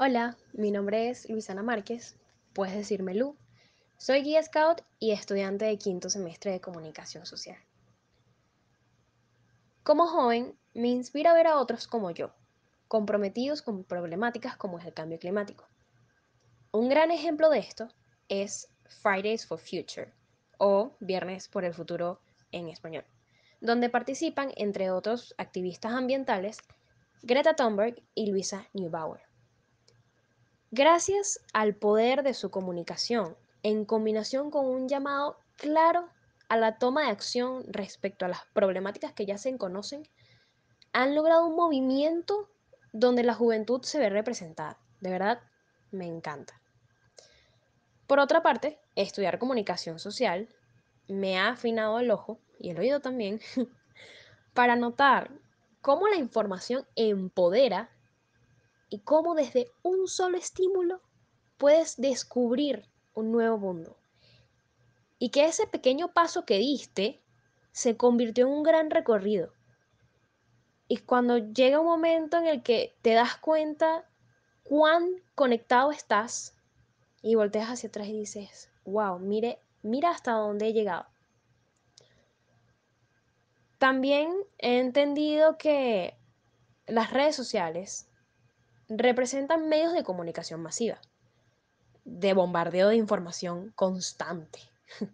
Hola, mi nombre es Luisana Márquez, puedes decirme Lu. Soy guía scout y estudiante de quinto semestre de comunicación social. Como joven, me inspira a ver a otros como yo, comprometidos con problemáticas como es el cambio climático. Un gran ejemplo de esto es Fridays for Future, o Viernes por el Futuro en español, donde participan, entre otros activistas ambientales, Greta Thunberg y Luisa Neubauer. Gracias al poder de su comunicación, en combinación con un llamado claro a la toma de acción respecto a las problemáticas que ya se conocen, han logrado un movimiento donde la juventud se ve representada. De verdad, me encanta. Por otra parte, estudiar comunicación social me ha afinado el ojo y el oído también para notar cómo la información empodera y cómo desde un solo estímulo puedes descubrir un nuevo mundo. Y que ese pequeño paso que diste se convirtió en un gran recorrido. Y cuando llega un momento en el que te das cuenta cuán conectado estás y volteas hacia atrás y dices, wow, mire, mira hasta dónde he llegado. También he entendido que las redes sociales representan medios de comunicación masiva, de bombardeo de información constante.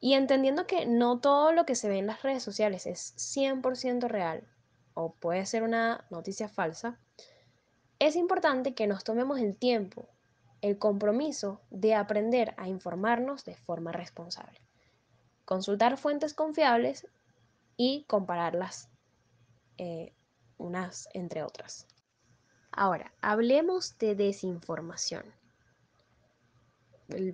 y entendiendo que no todo lo que se ve en las redes sociales es 100% real o puede ser una noticia falsa, es importante que nos tomemos el tiempo, el compromiso de aprender a informarnos de forma responsable, consultar fuentes confiables y compararlas eh, unas entre otras. Ahora, hablemos de desinformación.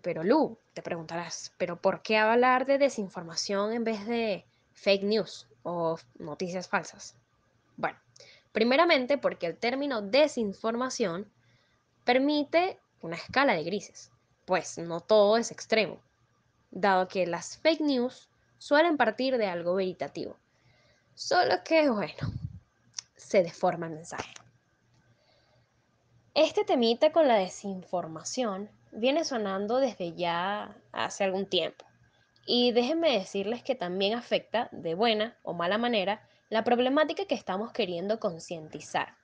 Pero Lu, te preguntarás, ¿pero por qué hablar de desinformación en vez de fake news o noticias falsas? Bueno, primeramente porque el término desinformación permite una escala de grises, pues no todo es extremo, dado que las fake news suelen partir de algo veritativo, solo que, bueno, se deforma el mensaje. Este temita con la desinformación viene sonando desde ya hace algún tiempo. Y déjenme decirles que también afecta, de buena o mala manera, la problemática que estamos queriendo concientizar.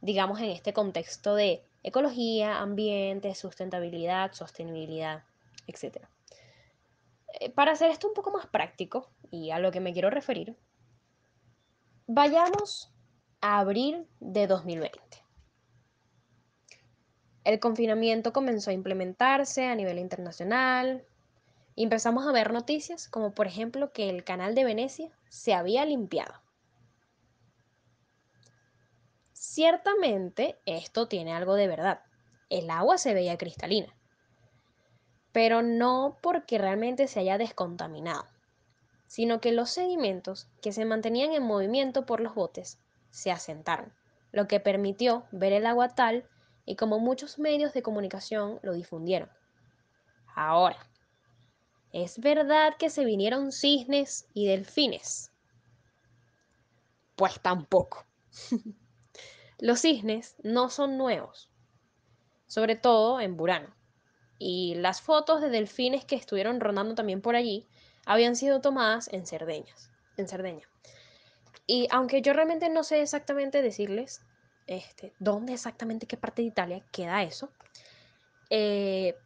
Digamos en este contexto de ecología, ambiente, sustentabilidad, sostenibilidad, etc. Eh, para hacer esto un poco más práctico y a lo que me quiero referir, vayamos a abril de 2020 el confinamiento comenzó a implementarse a nivel internacional y empezamos a ver noticias como por ejemplo que el canal de Venecia se había limpiado. Ciertamente esto tiene algo de verdad. El agua se veía cristalina, pero no porque realmente se haya descontaminado, sino que los sedimentos que se mantenían en movimiento por los botes se asentaron, lo que permitió ver el agua tal y como muchos medios de comunicación lo difundieron. Ahora, ¿es verdad que se vinieron cisnes y delfines? Pues tampoco. Los cisnes no son nuevos, sobre todo en Burano. Y las fotos de delfines que estuvieron rondando también por allí habían sido tomadas en, Cerdeña. en Cerdeña. Y aunque yo realmente no sé exactamente decirles este, dónde exactamente, qué parte de Italia queda eso, eh,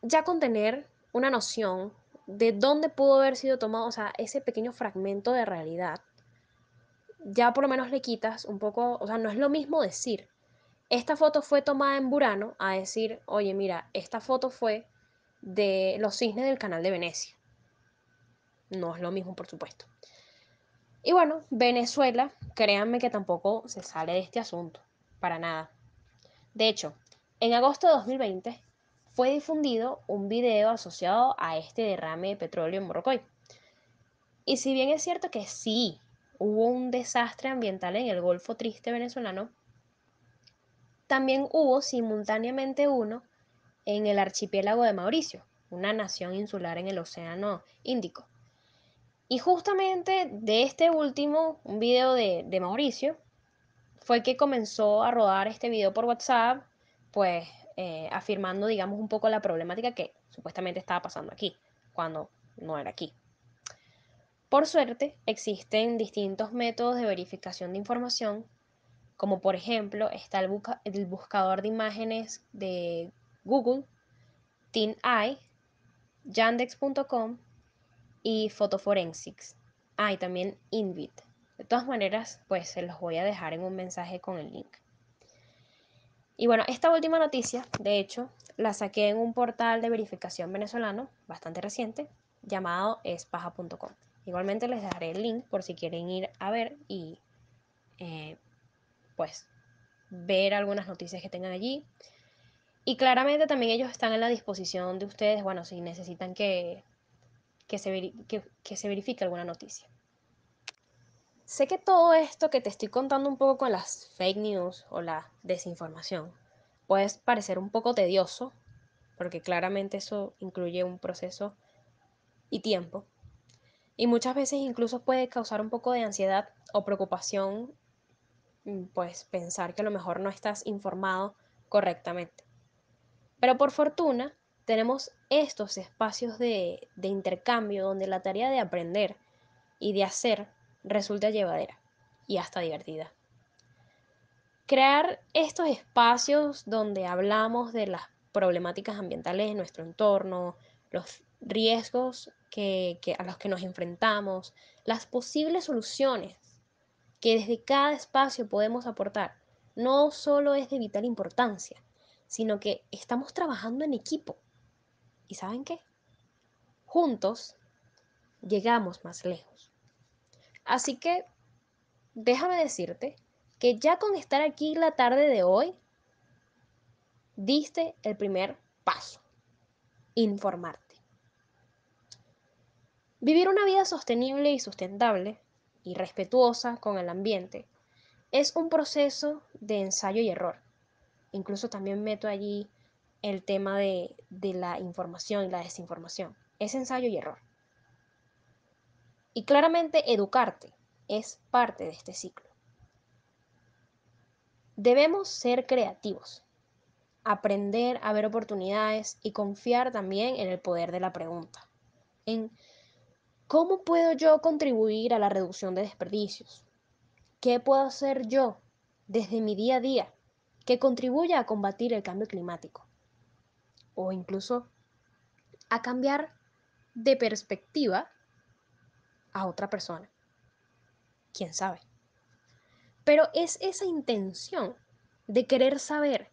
ya con tener una noción de dónde pudo haber sido tomado, o sea, ese pequeño fragmento de realidad, ya por lo menos le quitas un poco, o sea, no es lo mismo decir, esta foto fue tomada en Burano, a decir, oye, mira, esta foto fue de los cisnes del canal de Venecia. No es lo mismo, por supuesto. Y bueno, Venezuela, créanme que tampoco se sale de este asunto, para nada. De hecho, en agosto de 2020 fue difundido un video asociado a este derrame de petróleo en Morrocoy. Y si bien es cierto que sí, hubo un desastre ambiental en el Golfo Triste venezolano, también hubo simultáneamente uno en el archipiélago de Mauricio, una nación insular en el Océano Índico. Y justamente de este último, un video de, Mauricio, fue que comenzó a rodar este video por WhatsApp, pues eh, afirmando, digamos, un poco la problemática que supuestamente estaba pasando aquí, cuando no era aquí. Por suerte, existen distintos métodos de verificación de información, como por ejemplo está el, el buscador de imágenes de Google, TinEye, yandex.com y Fotoforensics. Ah, y también Invit. De todas maneras, pues se los voy a dejar en un mensaje con el link. Y bueno, esta última noticia, de hecho, la saqué en un portal de verificación venezolano bastante reciente llamado espaja.com. Igualmente les dejaré el link por si quieren ir a ver y eh, pues ver algunas noticias que tengan allí. Y claramente también ellos están a la disposición de ustedes, bueno, si necesitan que que se, verifique alguna noticia. Sé que todo esto que te estoy contando un poco con las fake news o la desinformación puede parecer un poco tedioso, porque claramente eso incluye un proceso y tiempo. Y muchas veces incluso puede causar un poco de ansiedad o preocupación, mm, pues pensar que a lo mejor no estás informado correctamente. Pero por fortuna, tenemos estos espacios de, intercambio donde la tarea de aprender y de hacer resulta llevadera y hasta divertida. Crear estos espacios donde hablamos de las problemáticas ambientales en nuestro entorno, los riesgos a los que nos enfrentamos, las posibles soluciones que desde cada espacio podemos aportar, no solo es de vital importancia, sino que estamos trabajando en equipo ¿Y saben qué? Juntos llegamos más lejos. Así que déjame decirte que ya con estar aquí la tarde de hoy, diste el primer paso, informarte. Vivir una vida sostenible y sustentable y respetuosa con el ambiente es un proceso de ensayo y error. Incluso también meto allí el tema de, la información y la desinformación. Es ensayo y error. Y claramente educarte es parte de este ciclo. Debemos ser creativos, aprender a ver oportunidades y confiar también en el poder de la pregunta, en cómo puedo yo contribuir a la reducción de desperdicios, qué puedo hacer yo desde mi día a día que contribuya a combatir el cambio climático o incluso a cambiar de perspectiva a otra persona. ¿Quién sabe? Pero es esa intención de querer saber,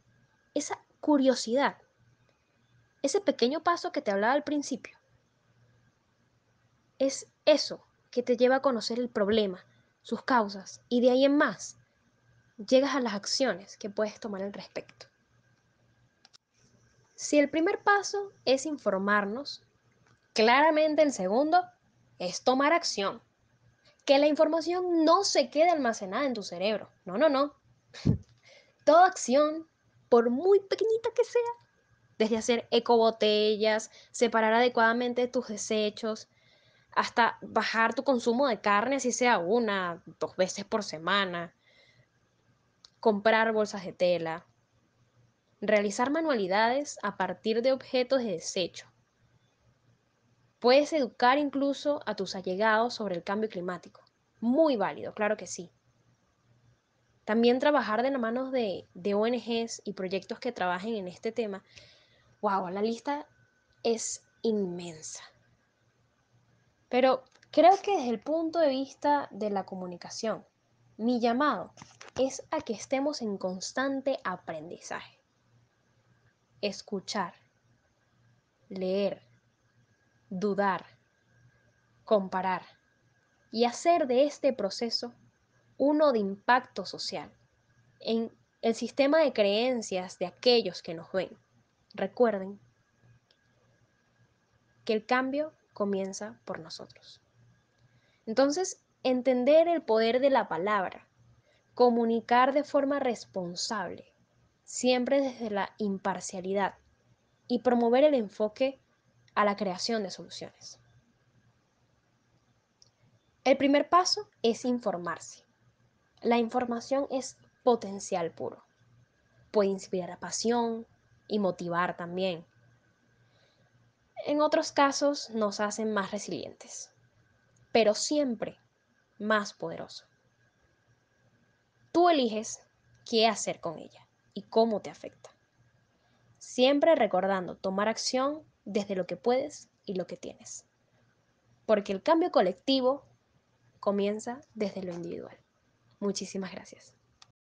esa curiosidad, ese pequeño paso que te hablaba al principio. Es eso que te lleva a conocer el problema, sus causas, y de ahí en más, llegas a las acciones que puedes tomar al respecto. Si el primer paso es informarnos, claramente el segundo es tomar acción. Que la información no se quede almacenada en tu cerebro. No, no, no. Toda acción, por muy pequeñita que sea, desde hacer ecobotellas, separar adecuadamente tus desechos, hasta bajar tu consumo de carne, si sea una, dos veces por semana, comprar bolsas de tela, realizar manualidades a partir de objetos de desecho. Puedes educar incluso a tus allegados sobre el cambio climático. Muy válido, claro que sí. También trabajar de la mano de, de ONGs y proyectos que trabajen en este tema. ¡Wow! La lista es inmensa. Pero creo que desde el punto de vista de la comunicación, mi llamado es a que estemos en constante aprendizaje escuchar, leer, dudar, comparar y hacer de este proceso uno de impacto social en el sistema de creencias de aquellos que nos ven. Recuerden que el cambio comienza por nosotros. Entonces, entender el poder de la palabra, comunicar de forma responsable, siempre desde la imparcialidad y promover el enfoque a la creación de soluciones. El primer paso es informarse. La información es potencial puro. Puede inspirar a pasión y motivar también. En otros casos nos hacen más resilientes, pero siempre más poderoso. Tú eliges qué hacer con ella y cómo te afecta. Siempre recordando tomar acción desde lo que puedes y lo que tienes. Porque el cambio colectivo comienza desde lo individual. Muchísimas gracias.